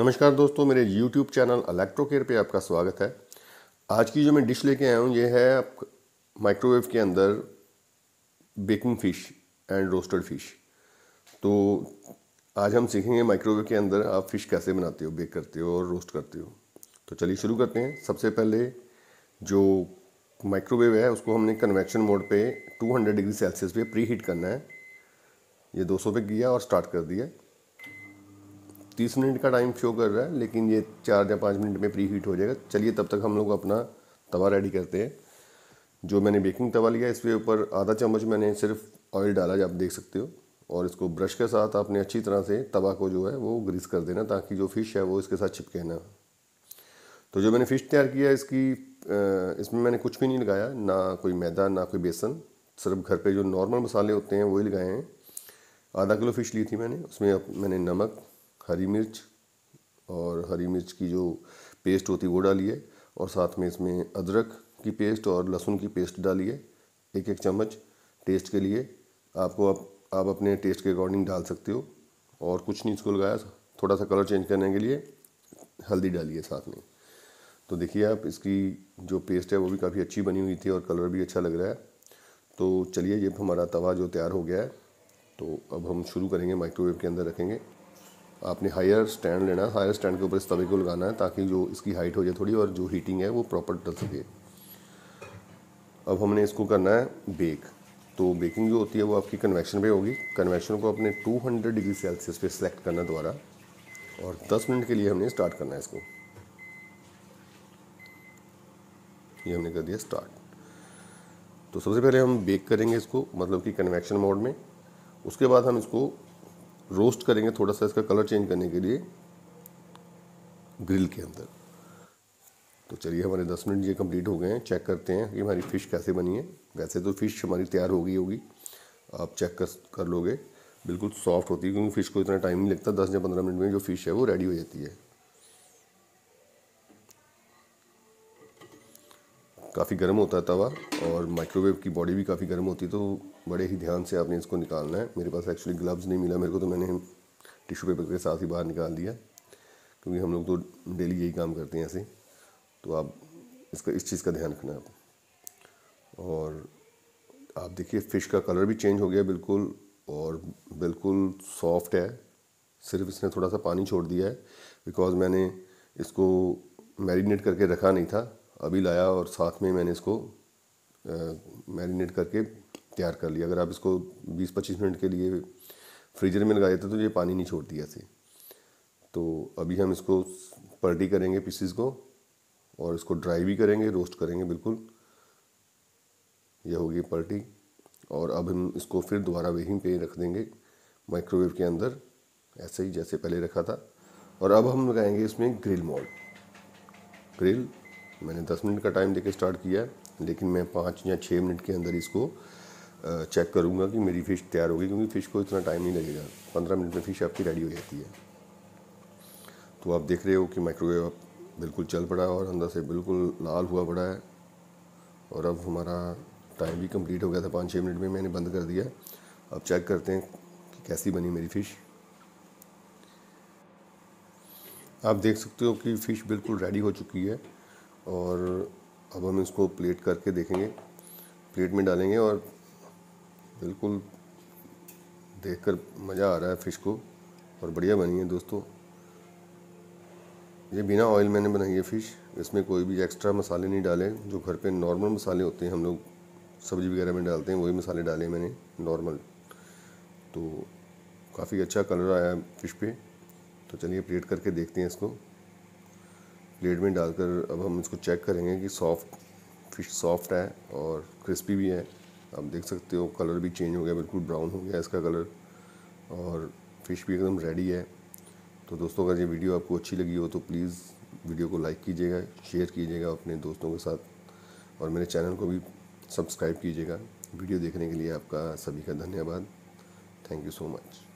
नमस्कार दोस्तों मेरे YouTube चैनल अलेक्ट्रो केयर पर आपका स्वागत है आज की जो मैं डिश लेके आया हूँ ये है आप माइक्रोवेव के अंदर baking fish and roasted fish तो आज हम सीखेंगे माइक्रोवेव के अंदर आप फ़िश कैसे बनाते हो बेक करते हो और रोस्ट करते हो तो चलिए शुरू करते हैं सबसे पहले जो माइक्रोवेव है उसको हमने कन्वेक्शन मोड पे 200 डिग्री सेल्सियस पे प्री हीट करना है ये 200 पे किया और स्टार्ट कर दिया तीस मिनट का टाइम शो कर रहा है लेकिन ये चार या पाँच मिनट में प्री हीट हो जाएगा चलिए तब तक हम लोग अपना तवा रेडी करते हैं जो मैंने बेकिंग तवा लिया इसके ऊपर आधा चम्मच मैंने सिर्फ ऑयल डाला जो आप देख सकते हो और इसको ब्रश के साथ आपने अच्छी तरह से तवा को जो है वो ग्रीस कर देना ताकि जो फ़िश है वो इसके साथ चिपके ना तो जो मैंने फ़िश तैयार किया इसकी इसमें मैंने कुछ भी नहीं लगाया ना कोई मैदा ना कोई बेसन सिर्फ घर पे जो नॉर्मल मसाले होते हैं वही लगाए हैं आधा किलो फ़िश ली थी मैंने उसमें मैंने नमक हरी मिर्च और हरी मिर्च की जो पेस्ट होती है वो डालिए और साथ में इसमें अदरक की पेस्ट और लहसुन की पेस्ट डालिए एक एक चम्मच टेस्ट के लिए आपको आप, आप अपने टेस्ट के अकॉर्डिंग डाल सकते हो और कुछ नहीं इसको लगाया थोड़ा सा कलर चेंज करने के लिए हल्दी डालिए साथ में तो देखिए आप इसकी जो पेस्ट है वो भी काफ़ी अच्छी बनी हुई थी और कलर भी अच्छा लग रहा है तो चलिए ये हमारा तवा जो तैयार हो गया है तो अब हम शुरू करेंगे माइक्रोवेव के अंदर रखेंगे आपने हायर स्टैंड लेना है हायर स्टैंड के ऊपर इस तवे को लगाना है ताकि जो इसकी हाइट हो जाए थोड़ी और जो हीटिंग है वो प्रॉपर डल सके अब हमने इसको करना है बेक तो बेकिंग जो होती है वो आपकी कन्वेक्शन पे होगी कन्वेक्शन को अपने 200 डिग्री सेल्सियस पे सेलेक्ट करना दोबारा और 10 मिनट के लिए हमने स्टार्ट करना है इसको ये हमने कर दिया स्टार्ट तो सबसे पहले हम बेक करेंगे इसको मतलब कि कन्वेक्शन मोड में उसके बाद हम इसको रोस्ट करेंगे थोड़ा सा इसका कलर चेंज करने के लिए ग्रिल के अंदर तो चलिए हमारे दस मिनट ये कंप्लीट हो गए हैं चेक करते हैं कि हमारी फ़िश कैसे बनी है वैसे तो फ़िश हमारी तैयार हो गई होगी आप चेक कर कर लोगे बिल्कुल सॉफ्ट होती है क्योंकि फ़िश को इतना टाइम नहीं लगता दस या पंद्रह मिनट में जो फ़िश है वो रेडी हो जाती है काफ़ी गर्म होता है तवा और माइक्रोवेव की बॉडी भी काफ़ी गर्म होती है तो बड़े ही ध्यान से आपने इसको निकालना है मेरे पास एक्चुअली ग्लव्स नहीं मिला मेरे को तो मैंने टिशू पेपर के साथ ही बाहर निकाल दिया क्योंकि हम लोग तो डेली यही काम करते हैं ऐसे तो आप इसका इस चीज़ का ध्यान रखना है आपको और आप देखिए फ़िश का कलर भी चेंज हो गया बिल्कुल और बिल्कुल सॉफ्ट है सिर्फ इसने थोड़ा सा पानी छोड़ दिया है बिकॉज़ मैंने इसको मैरिनेट करके रखा नहीं था अभी लाया और साथ में मैंने इसको मैरिनेट करके तैयार कर लिया अगर आप इसको 20-25 मिनट के लिए फ्रीजर में लगा देते तो ये पानी नहीं छोड़ती ऐसे तो अभी हम इसको पलटी करेंगे पीसीस को और इसको ड्राई भी करेंगे रोस्ट करेंगे बिल्कुल यह होगी पलटी और अब हम इसको फिर दोबारा वहीं पे रख देंगे माइक्रोवेव के अंदर ऐसे ही जैसे पहले रखा था और अब हम लगाएंगे इसमें ग्रिल मॉल ग्रिल मैंने 10 मिनट का टाइम देके स्टार्ट किया है लेकिन मैं पाँच या छः मिनट के अंदर इसको चेक करूँगा कि मेरी फ़िश तैयार होगी क्योंकि फ़िश को इतना टाइम नहीं लगेगा पंद्रह मिनट में फ़िश आपकी रेडी हो जाती है तो आप देख रहे हो कि माइक्रोवेव बिल्कुल चल पड़ा है और अंदर से बिल्कुल लाल हुआ पड़ा है और अब हमारा टाइम भी कंप्लीट हो गया था पाँच छः मिनट में मैंने बंद कर दिया अब चेक करते हैं कि कैसी बनी मेरी फ़िश आप देख सकते हो कि फ़िश बिल्कुल रेडी हो चुकी है और अब हम इसको प्लेट करके देखेंगे प्लेट में डालेंगे और बिल्कुल देखकर मज़ा आ रहा है फ़िश को और बढ़िया बनी है दोस्तों ये बिना ऑयल मैंने बनाई है फ़िश इसमें कोई भी एक्स्ट्रा मसाले नहीं डाले जो घर पे नॉर्मल मसाले होते हैं हम लोग सब्ज़ी वगैरह में डालते हैं वही मसाले डाले मैंने नॉर्मल तो काफ़ी अच्छा कलर आया फ़िश पे तो चलिए प्लेट करके देखते हैं इसको प्लेट में डालकर अब हम इसको चेक करेंगे कि सॉफ्ट फिश सॉफ्ट है और क्रिस्पी भी है आप देख सकते हो कलर भी चेंज हो गया बिल्कुल ब्राउन हो गया इसका कलर और फ़िश भी एकदम रेडी है तो दोस्तों अगर ये वीडियो आपको अच्छी लगी हो तो प्लीज़ वीडियो को लाइक कीजिएगा शेयर कीजिएगा अपने दोस्तों के साथ और मेरे चैनल को भी सब्सक्राइब कीजिएगा वीडियो देखने के लिए आपका सभी का धन्यवाद थैंक यू सो मच